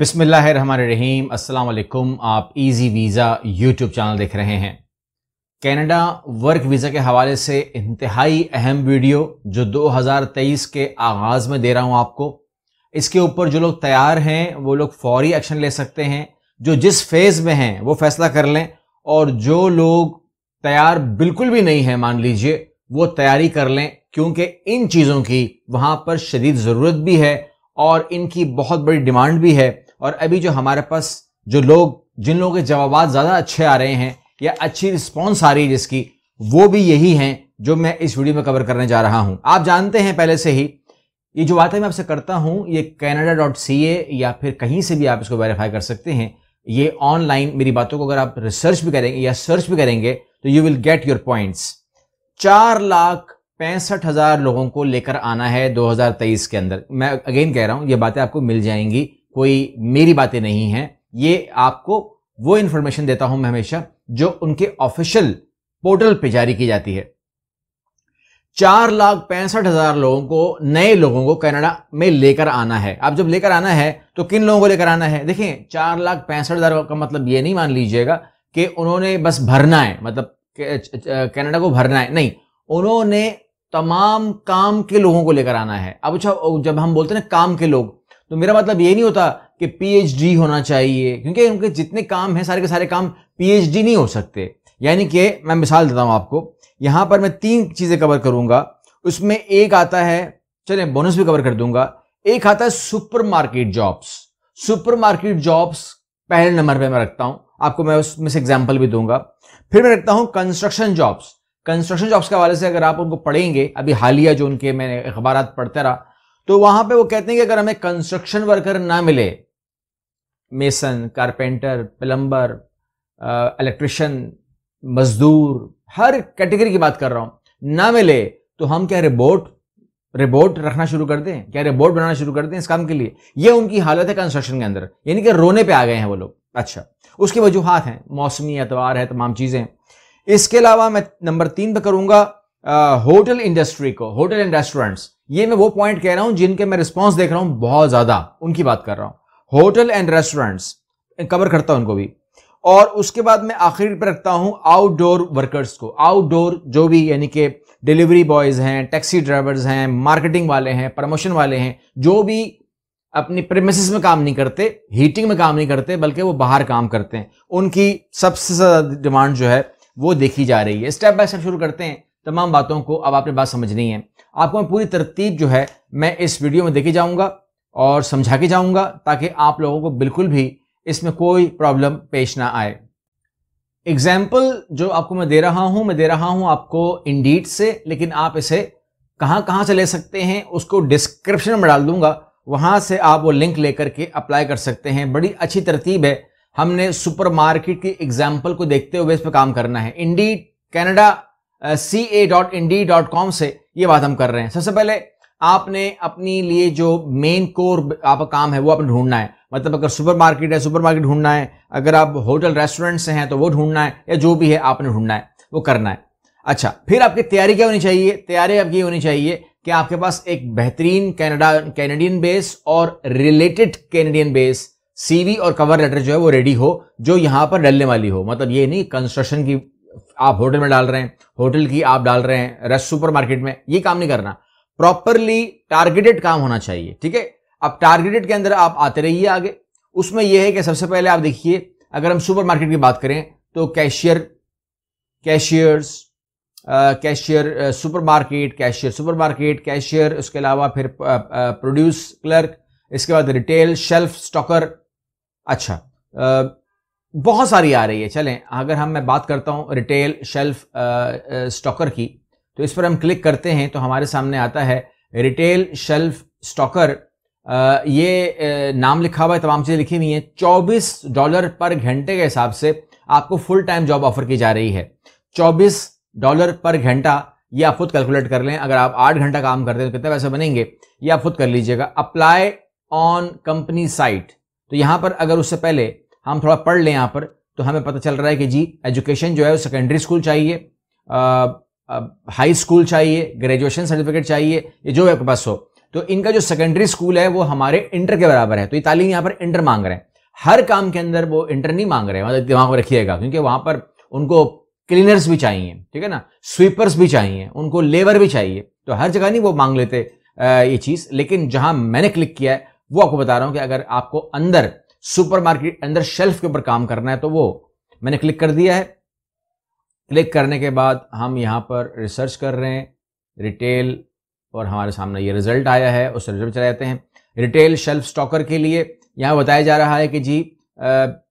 बिसमीम अस्सलाम आप इजी वीज़ा यूट्यूब चैनल देख रहे हैं कनाडा वर्क वीज़ा के हवाले से इंतहाई अहम वीडियो जो 2023 के आगाज़ में दे रहा हूँ आपको इसके ऊपर जो लोग तैयार हैं वो लोग फौरी एक्शन ले सकते हैं जो जिस फेज़ में हैं वो फैसला कर लें और जो लोग तैयार बिल्कुल भी नहीं हैं मान लीजिए वो तैयारी कर लें क्योंकि इन चीज़ों की वहाँ पर शदीद ज़रूरत भी है और इनकी बहुत बड़ी डिमांड भी है और अभी जो हमारे पास जो लोग जिन लोगों के जवाब ज़्यादा अच्छे आ रहे हैं या अच्छी रिस्पॉन्स आ रही है जिसकी वो भी यही हैं जो मैं इस वीडियो में कवर करने जा रहा हूं आप जानते हैं पहले से ही ये जो बातें मैं आपसे करता हूं ये कैनेडा डॉट सी ए या फिर कहीं से भी आप इसको वेरीफाई कर सकते हैं ये ऑनलाइन मेरी बातों को अगर आप रिसर्च भी करेंगे या सर्च भी करेंगे तो you will get your points चार लाख पैंसठ हजार लोगों को लेकर आना है 2023 के अंदर मैं अगेन कह रहा हूं ये बातें आपको मिल जाएंगी कोई मेरी बातें नहीं हैं ये आपको वो इन्फॉर्मेशन देता हूं मैं हमेशा जो उनके ऑफिशियल पोर्टल पे जारी की जाती है चार लाख पैंसठ हजार लोगों को नए लोगों को कनाडा में लेकर आना है आप जब लेकर आना है तो किन लोगों को लेकर आना है देखिए चार लाख पैंसठ हजार का मतलब ये नहीं मान लीजिएगा कि उन्होंने बस भरना है मतलब कनाडा को भरना है नहीं उन्होंने तमाम काम के लोगों को लेकर आना है अब अच्छा जब हम बोलते हैं ना काम के लोग तो मेरा मतलब ये नहीं होता कि पीएचडी होना चाहिए क्योंकि उनके जितने काम हैं सारे के सारे काम पीएचडी नहीं हो सकते यानी कि मैं मिसाल देता हूँ आपको यहाँ पर मैं तीन चीज़ें कवर करूँगा उसमें एक आता है चले बोनस भी कवर कर दूंगा एक आता है सुपरमार्केट जॉब्स सुपरमार्केट जॉब्स पहले नंबर पे मैं रखता हूं आपको मैं उसमें से एग्जाम्पल भी दूंगा फिर मैं रखता हूं कंस्ट्रक्शन जॉब्स कंस्ट्रक्शन जॉब्स के हवाले से अगर आप उनको पढ़ेंगे अभी हालिया जो उनके मैंने अखबार पढ़ता रहा तो वहां पे वो कहते हैं कि अगर हमें कंस्ट्रक्शन वर्कर ना मिले मेसन कारपेंटर प्लम्बर इलेक्ट्रिशियन मजदूर हर कैटेगरी की बात कर रहा हूं ना मिले तो हम क्या रिबोट रिबोट रखना शुरू कर दें क्या रिबोट बनाना शुरू कर दें इस काम के लिए ये उनकी हालत है कंस्ट्रक्शन के अंदर यानी कि रोने पे आ गए हैं वो लोग अच्छा उसकी वजूहत हैं मौसमी एतवार है तमाम चीज़ें इसके अलावा मैं नंबर तीन पर करूंगा होटल इंडस्ट्री को होटल एंड रेस्टोरेंट्स ये मैं वो पॉइंट कह रहा हूं जिनके मैं रिस्पॉन्स देख रहा हूं बहुत ज्यादा उनकी बात कर रहा हूं होटल एंड रेस्टोरेंट्स कवर करता हूं उनको भी और उसके बाद मैं आखिर पर रखता हूं आउटडोर वर्कर्स को आउटडोर जो भी यानी कि डिलीवरी बॉयज हैं टैक्सी ड्राइवर्स हैं मार्केटिंग वाले हैं प्रमोशन वाले हैं जो भी अपनी प्रेमिस में काम नहीं करते हीटिंग में काम नहीं करते बल्कि वो बाहर काम करते हैं उनकी सबसे ज़्यादा डिमांड जो है वो देखी जा रही है स्टेप बाय स्टेप शुरू करते हैं तमाम बातों को अब आपने बात समझनी है आपको मैं पूरी तरतीब जो है मैं इस वीडियो में देखे जाऊँगा और समझा के जाऊँगा ताकि आप लोगों को बिल्कुल भी इसमें कोई प्रॉब्लम पेश ना आए एग्जाम्पल जो आपको मैं दे रहा हूँ मैं दे रहा हूँ आपको इंडीट से लेकिन आप इसे कहाँ कहाँ से ले सकते हैं उसको डिस्क्रिप्शन में डाल दूंगा वहाँ से आप वो लिंक लेकर के अप्लाई कर सकते हैं बड़ी अच्छी तरतीब है हमने सुपरमार्केट की एग्जाम्पल को देखते हुए इस पर काम करना है Indeed Canada C A dot indeed dot com से ये बात हम कर रहे हैं सबसे पहले आपने अपने लिए जो मेन कोर आपका काम है वो आपने ढूंढना है मतलब अगर सुपर मार्केट है सुपर मार्केट ढूंढना है अगर आप होटल रेस्टोरेंट से हैं तो वो ढूंढना है या जो भी है आपने ढूंढना है वो करना है अच्छा फिर आपकी तैयारी क्या होनी चाहिए तैयारी आपकी होनी चाहिए कि आपके पास एक बेहतरीन कैनेडा कैनेडियन बेस और रिलेटेड कैनेडियन बेस सीवी और कवर लेटर जो है वो रेडी हो जो यहां पर डलने वाली हो मतलब ये नहीं कंस्ट्रक्शन की आप होटल में डाल रहे हैं होटल की आप डाल रहे हैं रेस्ट मार्केट में ये काम नहीं करना प्रॉपरली टारगेटेड काम होना चाहिए ठीक है अब टारगेटेड के अंदर आप आते रहिए आगे उसमें यह है कि सबसे पहले आप देखिए अगर हम सुपर की बात करें तो cashier cashiers cashier supermarket cashier supermarket cashier उसके अलावा फिर प्रोड्यूस क्लर्क इसके बाद रिटेल शेल्फ स्टॉकर अच्छा बहुत सारी आ रही है चलें अगर हम मैं बात करता हूँ रिटेल शेल्फ स्टॉकर की तो इस पर हम क्लिक करते हैं तो हमारे सामने आता है रिटेल शेल्फ स्टॉकर ये नाम लिखा हुआ है तमाम चीज़ें लिखी हुई हैं 24 डॉलर पर घंटे के हिसाब से आपको फुल टाइम जॉब ऑफर की जा रही है 24 डॉलर पर घंटा ये आप खुद कैलकुलेट कर लें अगर आप आठ घंटा काम करते हैं तो कितने पैसे बनेंगे ये आप खुद कर लीजिएगा अप्लाई ऑन कंपनी साइट तो यहाँ पर अगर उससे पहले हम थोड़ा पढ़ लें यहाँ पर तो हमें पता चल रहा है कि जी एजुकेशन जो है वो सेकेंडरी स्कूल चाहिए हाई स्कूल चाहिए ग्रेजुएशन सर्टिफिकेट चाहिए ये जो आपके पास हो तो इनका जो सेकेंडरी स्कूल है वो हमारे इंटर के बराबर है तो ये तालीम यहाँ पर इंटर मांग रहे हैं हर काम के अंदर वो इंटर नहीं मांग रहे हैं मतलब दिमाग में रखिएगा क्योंकि वहाँ पर उनको क्लीनर्स भी चाहिए ठीक है ना स्वीपर्स भी चाहिए उनको लेबर भी चाहिए तो हर जगह नहीं वो मांग लेते ये चीज़ लेकिन जहाँ मैंने क्लिक किया है वो आपको बता रहा हूँ कि अगर आपको अंदर सुपरमार्केट अंदर शेल्फ के ऊपर काम करना है तो वो मैंने क्लिक कर दिया है क्लिक करने के बाद हम यहाँ पर रिसर्च कर रहे हैं रिटेल और हमारे सामने ये रिजल्ट आया है उस रिजल्ट चले जाते हैं रिटेल शेल्फ स्टॉकर के लिए यहाँ बताया जा रहा है कि जी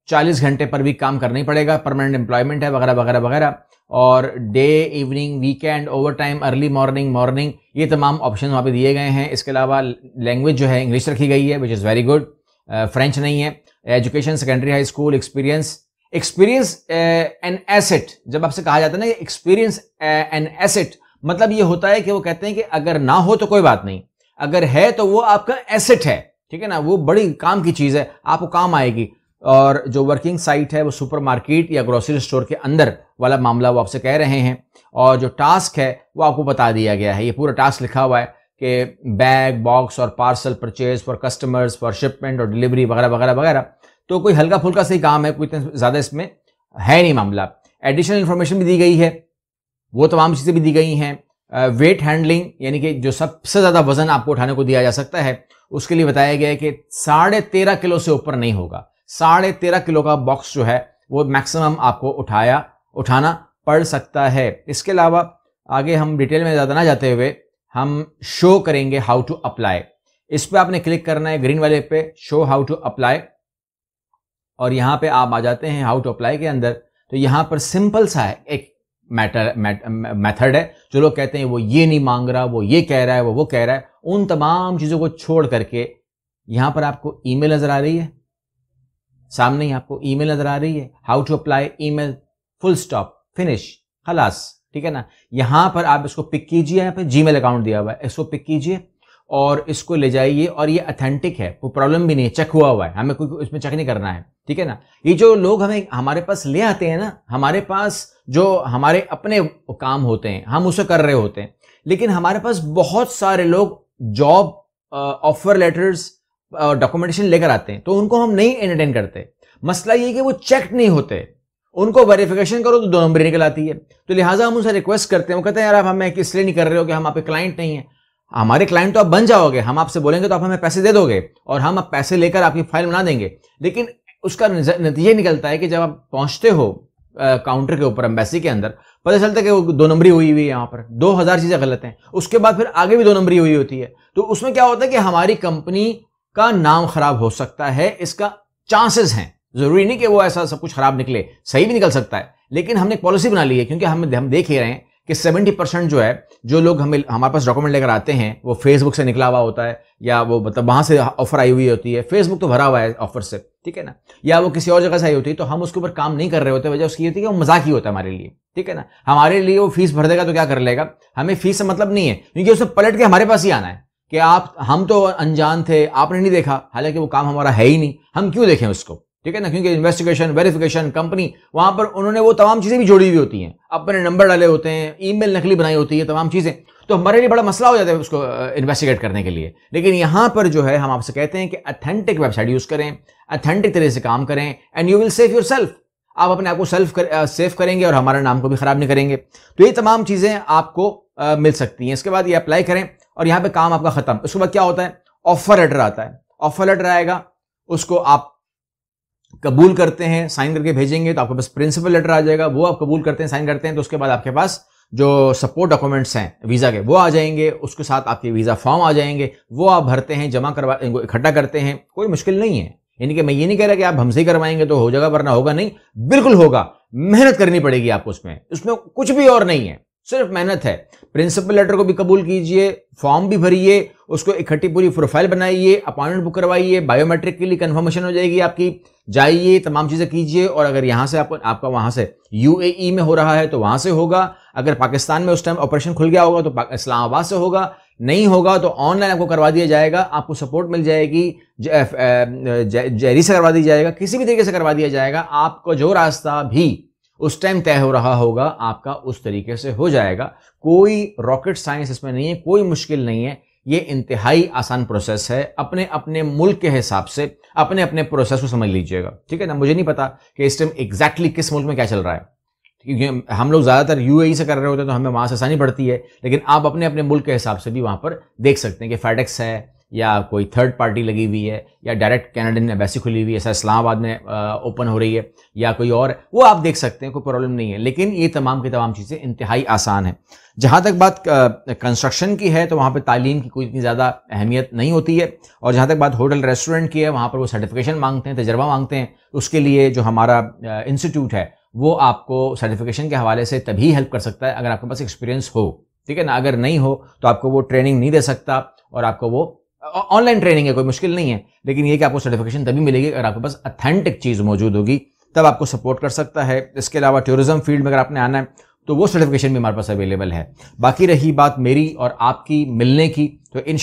चालीस घंटे पर भी काम करना ही पड़ेगा परमानेंट एम्प्लॉयमेंट है वगैरह वगैरह वगैरह और day evening weekend overtime early morning morning ये तमाम ऑप्शन वहाँ पे दिए गए हैं इसके अलावा लैंग्वेज जो है इंग्लिश रखी गई है which is very good French नहीं है education secondary high school experience experience an asset जब आपसे कहा जाता है ना एक्सपीरियंस एन एसेट मतलब ये होता है कि वो कहते हैं कि अगर ना हो तो कोई बात नहीं अगर है तो वो आपका एसेट है ठीक है ना वो बड़ी काम की चीज़ है आपको काम आएगी और जो वर्किंग साइट है वो सुपरमार्केट या ग्रोसरी स्टोर के अंदर वाला मामला वो आपसे कह रहे हैं और जो टास्क है वो आपको बता दिया गया है ये पूरा टास्क लिखा हुआ है के बैग बॉक्स और parcel purchase for customers for shipment और डिलीवरी वगैरह वगैरह वगैरह तो कोई हल्का फुल्का सही काम है कोई इतना ज़्यादा इसमें है नहीं मामला एडिशनल इन्फॉर्मेशन भी दी गई है वो तमाम चीज़ें भी दी गई हैं वेट हैंडलिंग यानी कि जो सबसे ज़्यादा वजन आपको उठाने को दिया जा सकता है उसके लिए बताया गया है कि साढ़े तेरह किलो से ऊपर नहीं होगा साढ़े तेरह किलो का बॉक्स जो है वो मैक्सिमम आपको उठाया उठाना पड़ सकता है इसके अलावा आगे हम डिटेल में ज़्यादा ना जाते हुए हम शो करेंगे हाउ टू अप्लाई इस पर आपने क्लिक करना है ग्रीन वाले पे शो हाउ टू अप्लाई और यहां पे आप आ जाते हैं हाउ टू अप्लाई के अंदर तो यहां पर सिंपल सा है एक मैटर मेथड है जो लोग कहते हैं वो ये नहीं मांग रहा वो ये कह रहा है वो वो कह रहा है उन तमाम चीज़ों को छोड़ करके यहां पर आपको ईमेल नज़र आ रही है सामने ही आपको ईमेल नज़र आ रही है how to apply email full stop finish खलास ठीक है ना यहां पर आप इसको पिक कीजिए यहाँ पे जीमेल अकाउंट दिया हुआ है इसको पिक कीजिए और इसको ले जाइए और ये अथेंटिक है कोई प्रॉब्लम भी नहीं है चेक हुआ हुआ है हमें कोई इसमें चेक नहीं करना है ठीक है ना ये जो लोग हमें हमारे पास ले आते हैं ना हमारे पास जो हमारे अपने काम होते हैं हम उसे कर रहे होते हैं लेकिन हमारे पास बहुत सारे लोग जॉब ऑफर लेटर्स डॉक्यूमेंटेशन लेकर आते हैं तो उनको हम नहीं एंटरटेन करते मसला ये कि वो चेक नहीं होते उनको वेरिफिकेशन करो तो दो नंबरी निकल आती है तो लिहाजा हम उनसे रिक्वेस्ट करते हैं वो कहते हैं यार आप हमें इसलिए नहीं कर रहे हो कि हम आपके क्लाइंट नहीं है हमारे क्लाइंट तो आप बन जाओगे हम आपसे बोलेंगे तो आप हमें पैसे दे दोगे और हम आप पैसे लेकर आपकी फाइल बना देंगे लेकिन उसका नतीजा निकलता है कि जब आप पहुंचते हो काउंटर के ऊपर एम्बेसी के अंदर पता चलता है कि वो दो नंबरी हुई हुई है यहाँ पर दो हज़ार चीज़ें गलत हैं उसके बाद फिर आगे भी दो नंबरी हुई होती है तो उसमें क्या होता है कि हमारी कंपनी का नाम खराब हो सकता है इसका चांसेस हैं ज़रूरी नहीं कि वो ऐसा सब कुछ ख़राब निकले सही भी निकल सकता है लेकिन हमने एक पॉलिसी बना ली है क्योंकि हम हम देख ही रहे हैं कि 70 परसेंट जो है जो लोग हमें हमारे पास डॉक्यूमेंट लेकर आते हैं वो फेसबुक से निकला हुआ होता है या वो मतलब वहाँ से ऑफर आई हुई होती है फेसबुक तो भरा हुआ है ऑफर से ठीक है ना या वो किसी और जगह से आई होती है तो हम उसके ऊपर काम नहीं कर रहे होते वजह उसकी होती है कि वो मजाक ही होता है हमारे लिए ठीक है ना हमारे लिए वो फीस भर देगा तो क्या कर लेगा हमें फीस से मतलब नहीं है क्योंकि उसे पलट के हमारे पास ही आना है कि आप हम तो अनजान थे आपने नहीं देखा हालांकि वो काम हमारा है ही नहीं हम क्यों देखें उसको ठीक है ना क्योंकि इन्वेस्टिगेशन वेरिफिकेशन कंपनी वहां पर उन्होंने वो तमाम चीज़ें भी जोड़ी हुई होती हैं अपने नंबर डाले होते हैं ईमेल नकली बनाई होती है तमाम चीज़ें तो हमारे लिए बड़ा मसला हो जाता है उसको इन्वेस्टिगेट करने के लिए लेकिन यहां पर जो है हम आपसे कहते हैं कि अथेंटिक वेबसाइट यूज़ करें अथेंटिक तरीके से काम करें and you will safe yourself आप अपने आप को सेल्फ कर, करेंगे और हमारे नाम को भी ख़राब नहीं करेंगे तो ये तमाम चीज़ें आपको आ, मिल सकती हैं इसके बाद ये अप्लाई करें और यहां पे काम आपका ख़त्म उसके बाद क्या होता है ऑफर लेटर आता है ऑफर लेटर आएगा उसको आप कबूल करते हैं साइन करके भेजेंगे तो आपके पास प्रिंसिपल लेटर आ जाएगा वो आप कबूल करते हैं साइन करते हैं तो उसके बाद आपके पास जो सपोर्ट डॉक्यूमेंट्स हैं वीज़ा के वो आ जाएंगे उसके साथ आपके वीज़ा फॉर्म आ जाएंगे वो आप भरते हैं जमा करवा इकट्ठा करते हैं कोई मुश्किल नहीं है यानी कि मैं ये नहीं कह रहा कि आप हमसे ही करवाएंगे तो हो जाएगा वरना होगा नहीं बिल्कुल होगा मेहनत करनी पड़ेगी आपको उसमें उसमें कुछ भी और नहीं है सिर्फ मेहनत है प्रिंसिपल लेटर को भी कबूल कीजिए फॉर्म भी भरिए उसको इकट्ठी पूरी प्रोफाइल बनाइए अपॉइंटमेंट बुक करवाइए बायोमेट्रिक के लिए कंफर्मेशन हो जाएगी आपकी जाइए तमाम चीज़ें कीजिए और अगर यहाँ से आप, आपका वहाँ से यू e में हो रहा है तो वहाँ से होगा अगर पाकिस्तान में उस टाइम ऑपरेशन खुल गया होगा तो इस्लामाबाद से होगा नहीं होगा तो ऑनलाइन आपको करवा दिया जाएगा आपको सपोर्ट मिल जाएगी जहरी से करवा दिया जाएगा किसी भी तरीके से करवा दिया जाएगा आपको जो रास्ता भी उस टाइम तय हो रहा होगा आपका उस तरीके से हो जाएगा कोई रॉकेट साइंस इसमें नहीं है कोई मुश्किल नहीं है ये इंतहाई आसान प्रोसेस है अपने अपने मुल्क के हिसाब से अपने अपने प्रोसेस को समझ लीजिएगा ठीक है ना मुझे नहीं पता कि इस टाइम एग्जैक्टली किस मुल्क में क्या चल रहा है क्योंकि हम लोग ज़्यादातर यू e से कर रहे होते हैं तो हमें वहाँ से आसानी पड़ती है लेकिन आप अपने अपने मुल्क के हिसाब से भी वहाँ पर देख सकते हैं कि फेडेक्स है या कोई थर्ड पार्टी लगी हुई है या डायरेक्ट ने वैसी खुली हुई है ऐसा इस्लामाबाद में ओपन हो रही है या कोई और वो आप देख सकते हैं कोई प्रॉब्लम नहीं है लेकिन ये तमाम की तमाम चीज़ें इंतहाई आसान है जहाँ तक बात कंस्ट्रक्शन की है तो वहाँ पर तालीम की कोई इतनी ज़्यादा अहमियत नहीं होती है और जहाँ तक बात होटल रेस्टोरेंट की है वहाँ पर वो सर्टिफिकेशन मांगते हैं तजर्बा मांगते हैं उसके लिए जो हमारा इंस्टीट्यूट है वो आपको सर्टिफिकेशन के हवाले से तभी हेल्प कर सकता है अगर आपके पास एक्सपीरियंस हो ठीक है ना अगर नहीं हो तो आपको वो ट्रेनिंग नहीं दे सकता और आपको वो ऑनलाइन ट्रेनिंग है कोई मुश्किल नहीं है लेकिन ये कि आपको सर्टिफिकेशन तभी मिलेगी अगर आपके पास अथेंटिक चीज़ मौजूद होगी तब आपको सपोर्ट कर सकता है इसके अलावा टूरिज्म फील्ड में अगर आपने आना है तो वो सर्टिफिकेशन भी हमारे पास अवेलेबल है बाकी रही बात मेरी और आपकी मिलने की तो इन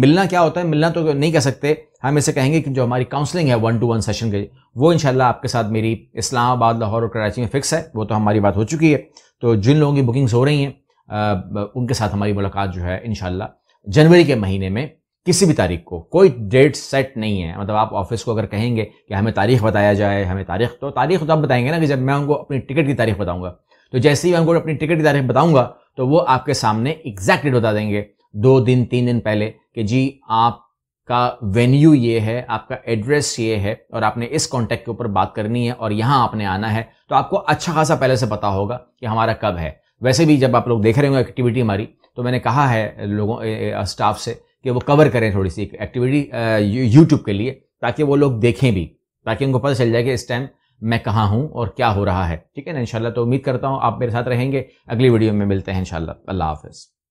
मिलना क्या होता है मिलना तो नहीं कह सकते हम इसे कहेंगे कि जो हमारी काउंसलिंग है वन टू वन सेशन के वो इनशाला आपके साथ मेरी इस्लामाबाद लाहौर और कराची में फ़िक्स है वो तो हमारी बात हो चुकी है तो जिन लोगों की बुकिंग्स हो रही हैं उनके साथ हमारी मुलाकात जो है इन जनवरी के महीने में किसी भी तारीख को कोई डेट सेट नहीं है मतलब आप ऑफिस को अगर कहेंगे कि हमें तारीख बताया जाए हमें तारीख तो तारीख तो आप बताएंगे ना कि जब मैं उनको अपनी टिकट की तारीख बताऊंगा तो जैसे ही मैं उनको अपनी टिकट की तारीख बताऊंगा तो वो आपके सामने एग्जैक्ट डेट बता देंगे दो दिन तीन दिन पहले कि जी आपका वेन्यू ये है आपका एड्रेस ये है और आपने इस कॉन्टैक्ट के ऊपर बात करनी है और यहाँ आपने आना है तो आपको अच्छा खासा पहले से पता होगा कि हमारा कब है वैसे भी जब आप लोग देख रहे होंगे एक्टिविटी हमारी तो मैंने कहा है लोगों स्टाफ से कि वो कवर करें थोड़ी सी एक्टिविटी यूट्यूब के लिए ताकि वो लोग देखें भी ताकि उनको पता चल जाए कि इस टाइम मैं कहाँ हूँ और क्या हो रहा है ठीक है ना इनशाला तो उम्मीद करता हूँ आप मेरे साथ रहेंगे अगली वीडियो में मिलते हैं इनशाला अल्लाह हाफिज़